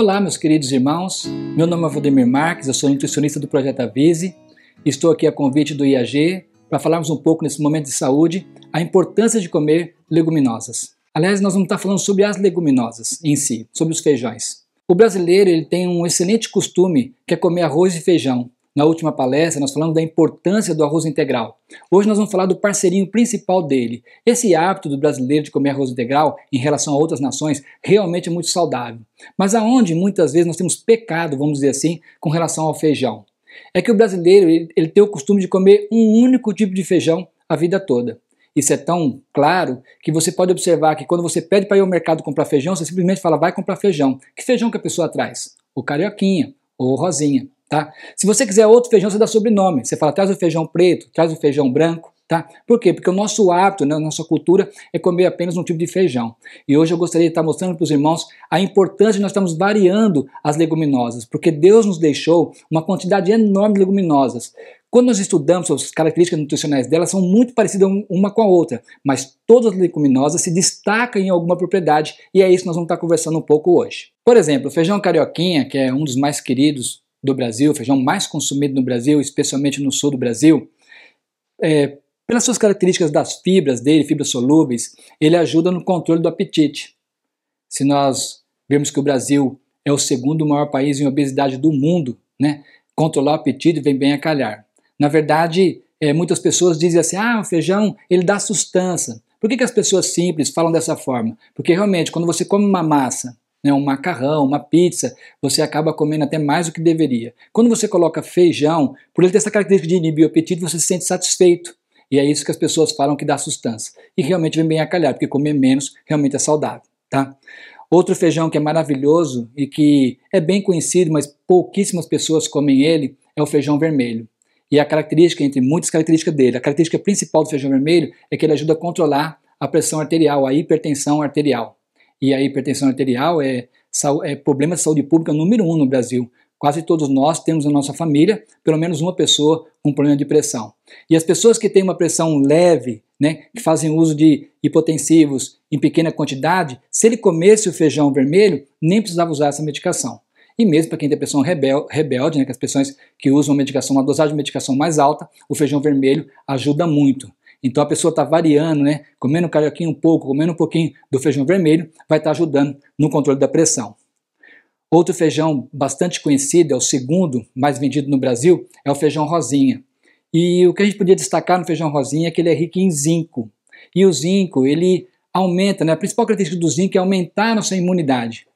Olá, meus queridos irmãos. Meu nome é Valdemir Marques, eu sou nutricionista do Projeto Avise. Estou aqui a convite do IAG para falarmos um pouco nesse momento de saúde a importância de comer leguminosas. Aliás, nós vamos estar falando sobre as leguminosas em si, sobre os feijões. O brasileiro ele tem um excelente costume que é comer arroz e feijão. Na última palestra, nós falamos da importância do arroz integral. Hoje nós vamos falar do parceirinho principal dele. Esse hábito do brasileiro de comer arroz integral em relação a outras nações realmente é muito saudável. Mas aonde muitas vezes nós temos pecado, vamos dizer assim, com relação ao feijão? É que o brasileiro ele, ele tem o costume de comer um único tipo de feijão a vida toda. Isso é tão claro que você pode observar que quando você pede para ir ao mercado comprar feijão, você simplesmente fala, vai comprar feijão. Que feijão que a pessoa traz? O carioquinha ou o rosinha. Tá? Se você quiser outro feijão, você dá sobrenome. Você fala, traz o feijão preto, traz o feijão branco. Tá? Por quê? Porque o nosso hábito, né, a nossa cultura é comer apenas um tipo de feijão. E hoje eu gostaria de estar mostrando para os irmãos a importância de nós estamos variando as leguminosas, porque Deus nos deixou uma quantidade enorme de leguminosas. Quando nós estudamos as características nutricionais delas, são muito parecidas uma com a outra, mas todas as leguminosas se destacam em alguma propriedade e é isso que nós vamos estar conversando um pouco hoje. Por exemplo, o feijão carioquinha, que é um dos mais queridos do Brasil, feijão mais consumido no Brasil, especialmente no sul do Brasil, é, pelas suas características das fibras dele, fibras solúveis, ele ajuda no controle do apetite. Se nós vemos que o Brasil é o segundo maior país em obesidade do mundo, né? Controlar o apetite vem bem a calhar. Na verdade, é, muitas pessoas dizem assim: ah, o feijão ele dá sustância. Por que, que as pessoas simples falam dessa forma? Porque realmente, quando você come uma massa né, um macarrão, uma pizza, você acaba comendo até mais do que deveria. Quando você coloca feijão, por ele ter essa característica de inibir o apetite, você se sente satisfeito. E é isso que as pessoas falam que dá sustância. E realmente vem bem a calhar, porque comer menos realmente é saudável. Tá? Outro feijão que é maravilhoso e que é bem conhecido, mas pouquíssimas pessoas comem ele, é o feijão vermelho. E a característica, entre muitas características dele, a característica principal do feijão vermelho é que ele ajuda a controlar a pressão arterial, a hipertensão arterial e a hipertensão arterial é, é problema de saúde pública número um no Brasil. Quase todos nós temos na nossa família pelo menos uma pessoa com problema de pressão. E as pessoas que têm uma pressão leve, né, que fazem uso de hipotensivos em pequena quantidade, se ele comesse o feijão vermelho, nem precisava usar essa medicação. E mesmo para quem tem pressão rebel, rebelde, né, que as pessoas que usam medicação, uma dosagem de medicação mais alta, o feijão vermelho ajuda muito. Então a pessoa está variando, né? Comendo carioquinho um pouco, comendo um pouquinho do feijão vermelho, vai estar tá ajudando no controle da pressão. Outro feijão bastante conhecido, é o segundo mais vendido no Brasil, é o feijão rosinha. E o que a gente podia destacar no feijão rosinha é que ele é rico em zinco. E o zinco, ele aumenta, né? A principal característica do zinco é aumentar a nossa imunidade.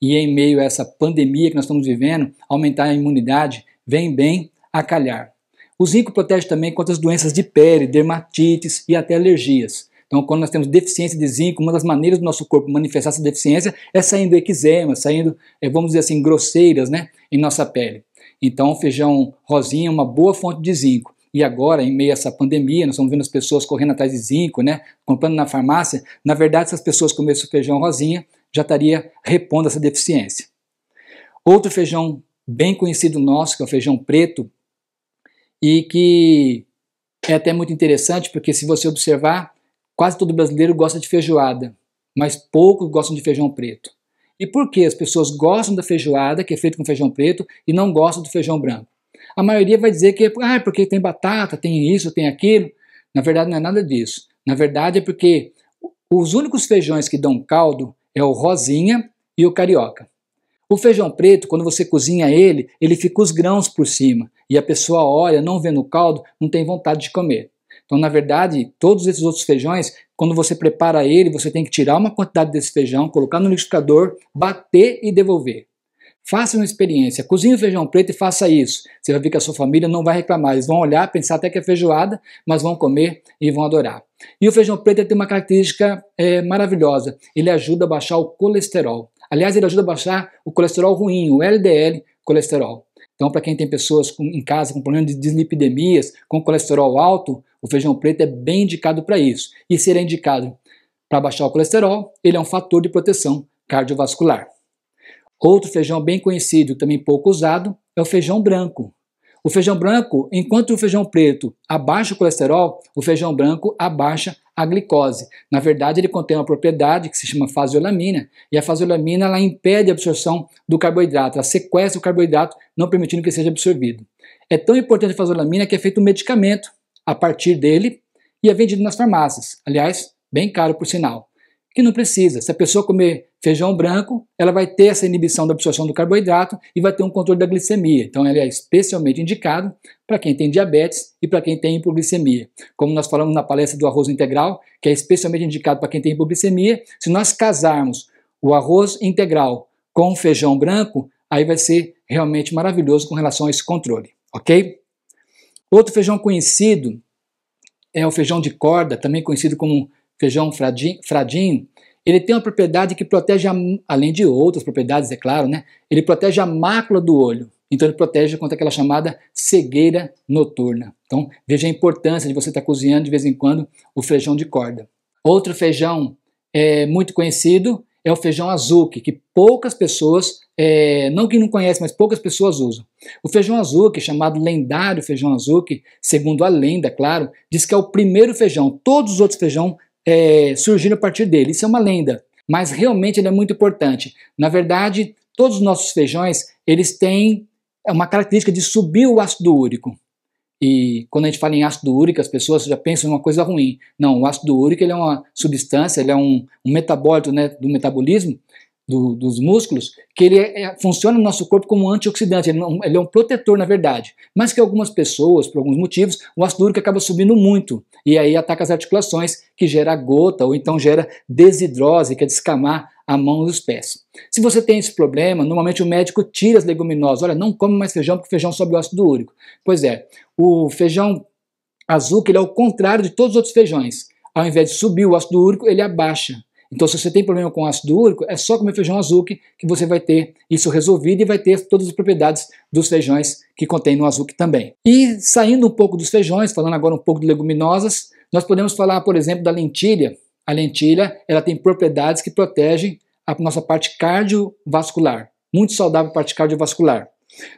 E em meio a essa pandemia que nós estamos vivendo, aumentar a imunidade vem bem a calhar. O zinco protege também contra as doenças de pele, dermatites e até alergias. Então, quando nós temos deficiência de zinco, uma das maneiras do nosso corpo manifestar essa deficiência é saindo eczema, saindo, é, vamos dizer assim, grosseiras né, em nossa pele. Então, o feijão rosinha é uma boa fonte de zinco. E agora, em meio a essa pandemia, nós estamos vendo as pessoas correndo atrás de zinco, né, comprando na farmácia. Na verdade, se as pessoas comessem o feijão rosinha, já estaria repondo essa deficiência. Outro feijão bem conhecido nosso, que é o feijão preto, e que é até muito interessante porque se você observar, quase todo brasileiro gosta de feijoada, mas poucos gostam de feijão preto. E por que as pessoas gostam da feijoada, que é feita com feijão preto, e não gostam do feijão branco? A maioria vai dizer que ah, é ah, porque tem batata, tem isso, tem aquilo. Na verdade, não é nada disso. Na verdade, é porque os únicos feijões que dão caldo é o rosinha e o carioca. O feijão preto, quando você cozinha ele, ele fica os grãos por cima. E a pessoa olha, não vendo o caldo, não tem vontade de comer. Então, na verdade, todos esses outros feijões, quando você prepara ele, você tem que tirar uma quantidade desse feijão, colocar no liquidificador, bater e devolver. Faça uma experiência, cozinhe o feijão preto e faça isso. Você vai ver que a sua família não vai reclamar. Eles vão olhar, pensar até que é feijoada, mas vão comer e vão adorar. E o feijão preto tem uma característica é, maravilhosa: ele ajuda a baixar o colesterol. Aliás, ele ajuda a baixar o colesterol ruim, o LDL colesterol. Então, para quem tem pessoas com, em casa com problema de dislipidemias, com colesterol alto, o feijão preto é bem indicado para isso. E se ele é indicado para baixar o colesterol, ele é um fator de proteção cardiovascular. Outro feijão bem conhecido, também pouco usado, é o feijão branco. O feijão branco, enquanto o feijão preto abaixa o colesterol, o feijão branco abaixa a glicose. Na verdade, ele contém uma propriedade que se chama faseolamina, e a faseolamina ela impede a absorção do carboidrato, ela sequestra o carboidrato, não permitindo que seja absorvido. É tão importante a faseolamina que é feito um medicamento a partir dele e é vendido nas farmácias. Aliás, bem caro por sinal. Que não precisa. Se a pessoa comer feijão branco, ela vai ter essa inibição da absorção do carboidrato e vai ter um controle da glicemia. Então, ela é especialmente indicado para quem tem diabetes e para quem tem hipoglicemia. Como nós falamos na palestra do arroz integral, que é especialmente indicado para quem tem hipoglicemia, se nós casarmos o arroz integral com o feijão branco, aí vai ser realmente maravilhoso com relação a esse controle, ok? Outro feijão conhecido é o feijão de corda, também conhecido como feijão fradinho, fradinho ele tem uma propriedade que protege, a, além de outras propriedades, é claro, né? Ele protege a mácula do olho. Então ele protege contra aquela chamada cegueira noturna. Então veja a importância de você estar cozinhando de vez em quando o feijão de corda. Outro feijão é, muito conhecido é o feijão azuki, que poucas pessoas, é, não que não conhece, mas poucas pessoas usam. O feijão azuki, chamado lendário feijão azuki, segundo a lenda, é claro, diz que é o primeiro feijão. Todos os outros feijão é, surgindo a partir dele. Isso é uma lenda, mas realmente ele é muito importante. Na verdade, todos os nossos feijões eles têm uma característica de subir o ácido úrico. E quando a gente fala em ácido úrico, as pessoas já pensam em uma coisa ruim. Não, o ácido úrico ele é uma substância, ele é um, um metabólito né, do metabolismo do, dos músculos, que ele é, é, funciona no nosso corpo como um antioxidante, ele, não, ele, é um protetor, na verdade. Mas que algumas pessoas, por alguns motivos, o ácido úrico acaba subindo muito. E aí ataca as articulações, que gera gota, ou então gera desidrose, que é descamar a mão e os pés. Se você tem esse problema, normalmente o médico tira as leguminosas. Olha, não come mais feijão, porque feijão sobe o ácido úrico. Pois é, o feijão azul, que ele é o contrário de todos os outros feijões. Ao invés de subir o ácido úrico, ele abaixa. Então, se você tem problema com ácido úrico, é só comer feijão azuki que você vai ter isso resolvido e vai ter todas as propriedades dos feijões que contêm no azuki também. E saindo um pouco dos feijões, falando agora um pouco de leguminosas, nós podemos falar, por exemplo, da lentilha. A lentilha ela tem propriedades que protegem a nossa parte cardiovascular. Muito saudável a parte cardiovascular.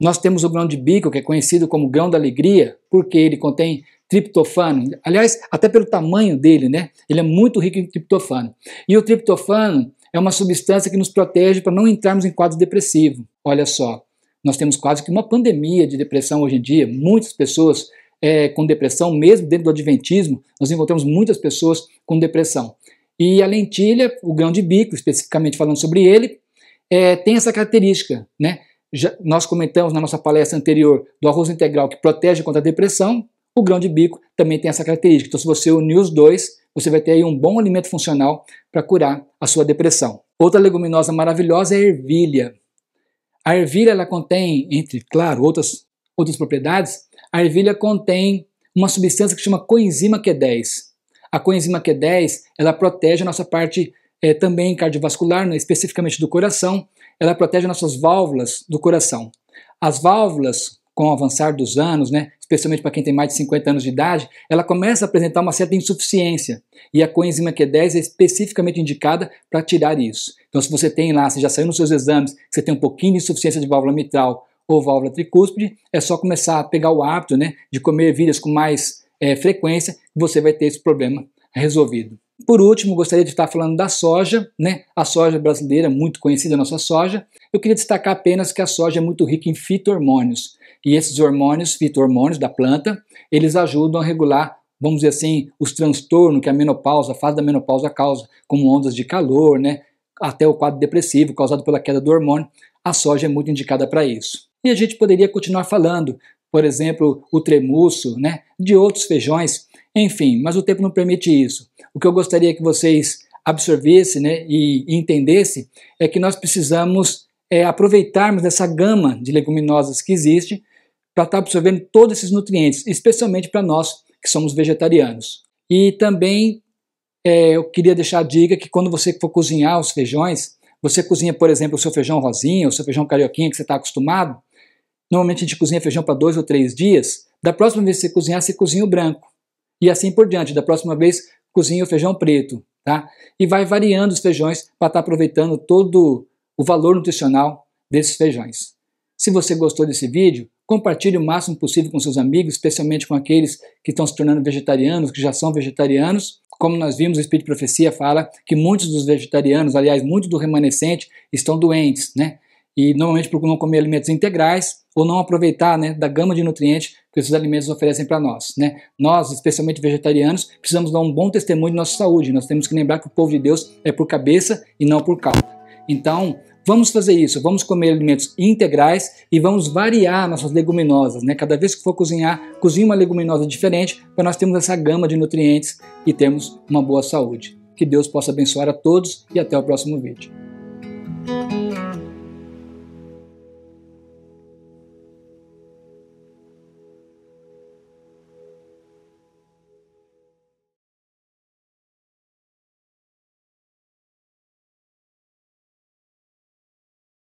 Nós temos o grão de bico, que é conhecido como grão da alegria, porque ele contém triptofano. Aliás, até pelo tamanho dele, né? Ele é muito rico em triptofano. E o triptofano é uma substância que nos protege para não entrarmos em quadro depressivo. Olha só, nós temos quase que uma pandemia de depressão hoje em dia. Muitas pessoas é, com depressão, mesmo dentro do adventismo, nós encontramos muitas pessoas com depressão. E a lentilha, o grão de bico, especificamente falando sobre ele, é, tem essa característica, né? Já, nós comentamos na nossa palestra anterior do arroz integral que protege contra a depressão, o grão de bico também tem essa característica. Então, se você unir os dois, você vai ter aí um bom alimento funcional para curar a sua depressão. Outra leguminosa maravilhosa é a ervilha. A ervilha ela contém, entre, claro, outras, outras propriedades, a ervilha contém uma substância que chama coenzima Q10. A coenzima Q10 ela protege a nossa parte é, também cardiovascular, né, especificamente do coração, ela protege nossas válvulas do coração. As válvulas, com o avançar dos anos, né, especialmente para quem tem mais de 50 anos de idade, ela começa a apresentar uma certa insuficiência. E a coenzima Q10 é especificamente indicada para tirar isso. Então, se você tem lá, se já saiu nos seus exames, você tem um pouquinho de insuficiência de válvula mitral ou válvula tricúspide, é só começar a pegar o hábito né, de comer ervilhas com mais é, frequência, você vai ter esse problema resolvido. Por último, gostaria de estar falando da soja, né? A soja brasileira, muito conhecida, a nossa soja. Eu queria destacar apenas que a soja é muito rica em fito-hormônios. E esses hormônios, fito-hormônios da planta, eles ajudam a regular, vamos dizer assim, os transtornos que a menopausa, a fase da menopausa causa, como ondas de calor, né? até o quadro depressivo causado pela queda do hormônio. A soja é muito indicada para isso. E a gente poderia continuar falando, por exemplo, o tremuço, né? de outros feijões, enfim, mas o tempo não permite isso. O que eu gostaria que vocês absorvessem né? e, entendessem é que nós precisamos é, aproveitarmos essa gama de leguminosas que existe para estar tá absorvendo todos esses nutrientes, especialmente para nós que somos vegetarianos. E também é, eu queria deixar a dica que quando você for cozinhar os feijões, você cozinha, por exemplo, o seu feijão rosinha, o seu feijão carioquinha que você está acostumado. Normalmente a gente cozinha feijão para dois ou três dias. Da próxima vez que você cozinhar, você cozinha o branco. E assim por diante. Da próxima vez, cozinha o feijão preto. Tá? E vai variando os feijões para estar tá aproveitando todo o valor nutricional desses feijões. Se você gostou desse vídeo, Compartilhe o máximo possível com seus amigos, especialmente com aqueles que estão se tornando vegetarianos, que já são vegetarianos. Como nós vimos, o Espírito de Profecia fala que muitos dos vegetarianos, aliás, muitos do remanescente, estão doentes, né? E normalmente procuram comer alimentos integrais ou não aproveitar né, da gama de nutrientes que esses alimentos oferecem para nós. Né? Nós, especialmente vegetarianos, precisamos dar um bom testemunho de nossa saúde. Nós temos que lembrar que o povo de Deus é por cabeça e não por cauda. Então, Vamos fazer isso, vamos comer alimentos integrais e vamos variar nossas leguminosas, né? Cada vez que for cozinhar, cozinhe uma leguminosa diferente para nós termos essa gama de nutrientes e termos uma boa saúde. Que Deus possa abençoar a todos e até o próximo vídeo.